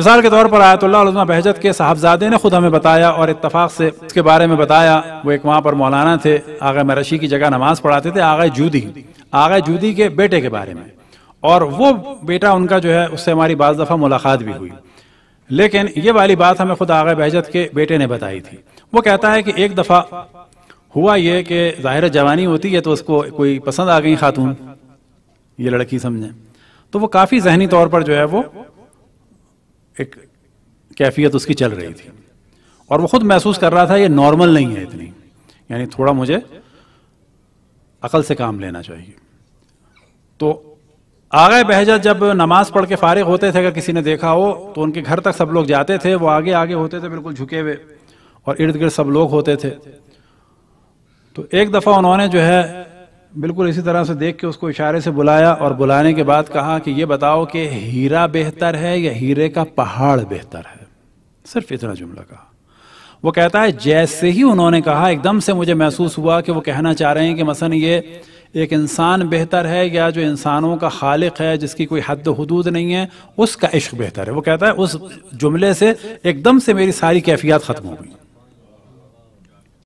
मिसाल के तौर पर आयतुल्ला बहजत के साहबजादे ने खुद हमें बताया और इतफाक़ से इसके बारे में बताया वो एक वहाँ पर मौलाना थे आगे मरशी की जगह नमाज पढ़ाते थे आगे जूदी आगे जूदी के बेटे के बारे में और वो बेटा उनका जो है उससे हमारी बज दफ़ा मुलाकात भी हुई लेकिन ये वाली बात हमें खुद आगे बहजत के बेटे ने बताई थी वो कहता है कि एक दफ़ा हुआ ये कि ज़ाहिर जवानी होती है तो उसको कोई पसंद आ गई खातून ये लड़की समझें तो वो काफ़ी जहनी तौर पर जो है वो एक कैफियत उसकी चल रही थी और वो खुद महसूस कर रहा था ये नॉर्मल नहीं है इतनी यानी थोड़ा मुझे अकल से काम लेना चाहिए तो आगे बहजा जब नमाज पढ़ के फारिग होते थे अगर किसी ने देखा हो तो उनके घर तक सब लोग जाते थे वो आगे आगे होते थे बिल्कुल झुके हुए और इर्द गिर्द सब लोग होते थे तो एक दफ़ा उन्होंने जो है बिल्कुल इसी तरह से देख के उसको इशारे से बुलाया और बुलाने के बाद कहा कि ये बताओ कि हीरा बेहतर है या हीरे का पहाड़ बेहतर है सिर्फ इतना जुमला कहा वो कहता है जैसे ही उन्होंने कहा एकदम से मुझे महसूस हुआ कि वो कहना चाह रहे हैं कि मसन ये एक इंसान बेहतर है या जो इंसानों का खालिक है जिसकी कोई हद हदूद नहीं है उसका इश्क बेहतर है वो कहता है उस जुमले से एकदम से मेरी सारी कैफियत ख़त्म हो गई